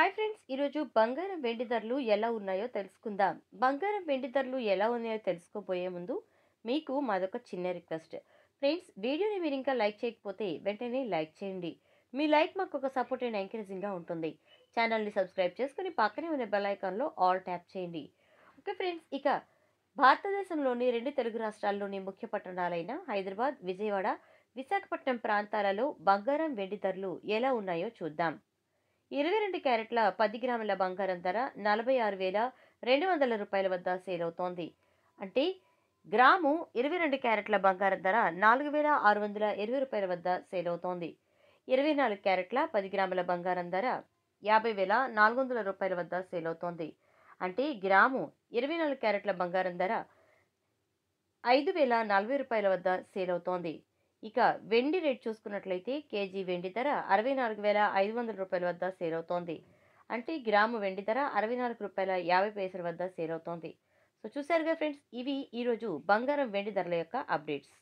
hi friends ఈరోజు బంగారం వెండి ధరలు ఎలా ఉన్నాయో తెలుసుకుందాం బంగారం వెండి ధరలు ఎలా ఉన్నాయో తెలుసుకోబోయే ముందు మీకు మాదొక చిన్న రిక్వెస్ట్ ఫ్రెండ్స్ వీడియోని మీరు ఇంకా లైక్ చేయకపోతే వెంటనే లైక్ చేయండి మీ లైక్ మాకు ఒక సపోర్ట్ అండ్ ఎంకరేజింగ్గా ఉంటుంది ఛానల్ని సబ్స్క్రైబ్ చేసుకుని పక్కనే ఉన్న బెల్లైకాన్లో ఆల్ ట్యాప్ చేయండి ఓకే ఫ్రెండ్స్ ఇక భారతదేశంలోని రెండు తెలుగు రాష్ట్రాల్లోని ముఖ్య పట్టణాలైన హైదరాబాద్ విజయవాడ విశాఖపట్నం ప్రాంతాలలో బంగారం వెండి ధరలు ఎలా ఉన్నాయో చూద్దాం ఇరవై రెండు క్యారెట్ల పది గ్రాముల బంగారం ధర నలభై ఆరు వేల రెండు వందల రూపాయల వద్ద సేల్ అవుతోంది అంటే గ్రాము ఇరవై రెండు క్యారెట్ల బంగారం ధర నాలుగు వేల ఆరు వందల ఇరవై రూపాయల వద్ద సేల్ అవుతోంది ఇరవై నాలుగు క్యారెట్ల పది గ్రాముల బంగారం ధర యాభై వేల నాలుగు వందల రూపాయల వద్ద సేల్ అవుతోంది అంటే గ్రాము ఇరవై నాలుగు క్యారెట్ల బంగారం ధర ఐదు వేల నలభై రూపాయల వద్ద సేల్ అవుతోంది ఇక వెండి రేట్ చూసుకున్నట్లయితే కేజీ వెండి ధర అరవై నాలుగు వేల ఐదు వందల రూపాయల వద్ద సేల్ అవుతోంది అంటే గ్రాము వెండి ధర అరవై నాలుగు రూపాయల యాభై పైసల వద్ద సేల్ అవుతోంది సో చూశారుగా ఫ్రెండ్స్ ఇవి ఈరోజు బంగారం వెండి ధరల యొక్క అప్డేట్స్